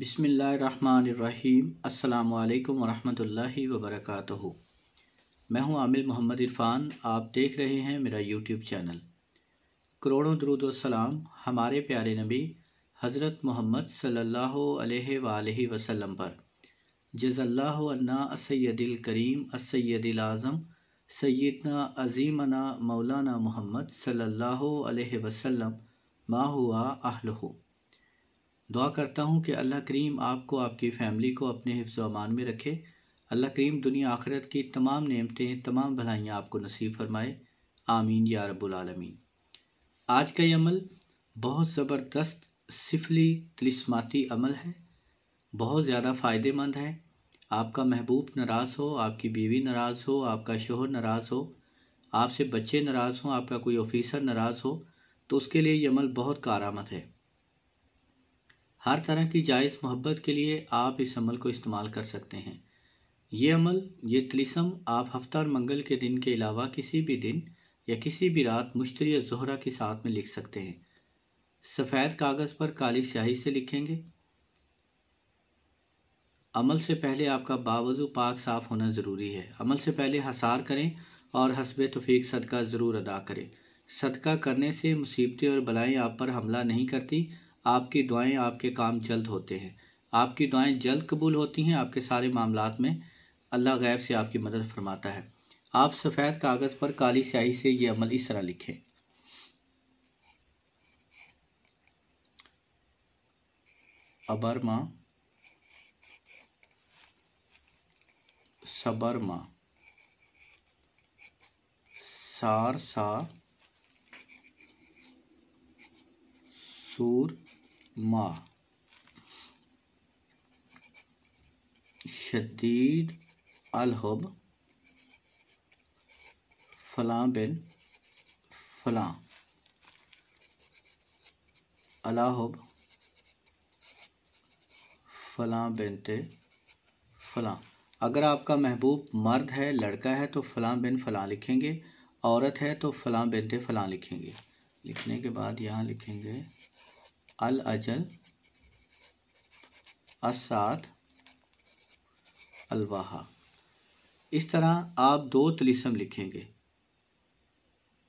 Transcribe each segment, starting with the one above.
बिसमीम् अल्लाम वरहमतुल्लाहि वबरकातुहु मैं हूं आमिर मोहम्मद इरफान आप देख रहे हैं मेरा यूट्यूब चैनल करोड़ों दरुद सलाम हमारे प्यारे नबी हज़रत मोहम्मद सल्लल्लाहु अलैहि सल्ला वसल्लम पर जज़ल्ला असैदिल करीम असैदिल आज़म सैदना अजीमना मौलाना मोहम्मद सल्लल्लाहु अलैहि वसल्लम मा हुआ अहलहू दुआ करता हूँ कि अल्लाह करीम आपको आपकी फ़ैमिली को अपने हिफ्ज अमान में रखे अल्लाह करीम दुनिया आखिरत की तमाम नियमतें तमाम भलाइयाँ आपको नसीब फरमाए आमीन या रबालमीन आज का ये अमल बहुत ज़बरदस्त सिफली तलिस्माती अमल है बहुत ज़्यादा फ़ायदेमंद है आपका महबूब नाराज़ हो आपकी बीवी नाराज़ हो आपका शोहर नाराज़ हो आपसे बच्चे नाराज़ हों आपका कोई ऑफिसर नाराज़ हो तो उसके लिए ये अमल बहुत कारामद है हर तरह की जायज़ मोहब्बत के लिए आप इस अमल को इस्तेमाल कर सकते हैं ये अमल ये तलिसम आप हफ्ता और मंगल के दिन के अलावा किसी भी दिन या किसी भी रात मुश्तरी जहरा के साथ में लिख सकते हैं सफ़ेद कागज़ पर काली स्याही से लिखेंगे अमल से पहले आपका बावजू पाक साफ़ होना ज़रूरी है अमल से पहले हसार करें और हसब तफीक सदका ज़रूर अदा करें सदका करने से मुसीबतें और बलाएँ आप पर हमला नहीं करती आपकी दुआएं आपके काम जल्द होते हैं आपकी दुआएं जल्द कबूल होती हैं आपके सारे मामला में अल्लाह गैब से आपकी मदद फरमाता है आप सफ़ेद कागज़ पर काली स्याही से ये अमल इस तरह लिखें अबर माँ सबर माँ सार सा सूर मा शदीद अलहब फलां बिन फलां अलाहब फलां बिनते फलां अगर आपका महबूब मर्द है लड़का है तो फलां बिन फलां लिखेंगे औरत है तो फलां बिनते फलां लिखेंगे लिखने के बाद यहाँ लिखेंगे अल अजल असाद अलवाहा इस तरह आप दो तलिसम लिखेंगे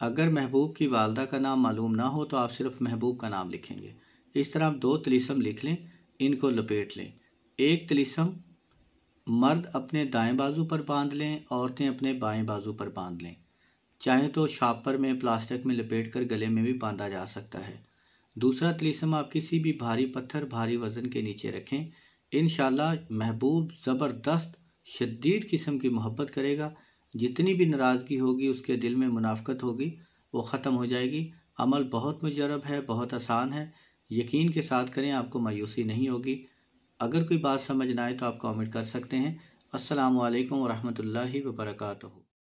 अगर महबूब की वालदा का नाम मालूम ना हो तो आप सिर्फ महबूब का नाम लिखेंगे इस तरह आप दो तलिसम लिख लें इनको लपेट लें एक तलिसम मर्द अपने दाएं बाजू पर बांध लें औरतें अपने बाएं बाजू पर बांध लें चाहे तो शापर में प्लास्टिक में लपेट कर गले में भी बांधा जा सकता है दूसरा तिलिस्म आप किसी भी भारी पत्थर भारी वज़न के नीचे रखें इन महबूब ज़बरदस्त शदीद किस्म की मोहब्बत करेगा जितनी भी नाराज़गी होगी उसके दिल में मुनाफ़त होगी वो ख़त्म हो जाएगी अमल बहुत मुजरब है बहुत आसान है यकीन के साथ करें आपको मायूसी नहीं होगी अगर कोई बात समझ ना आए तो आप कमेंट कर सकते हैं असलकम वरहमल वर्का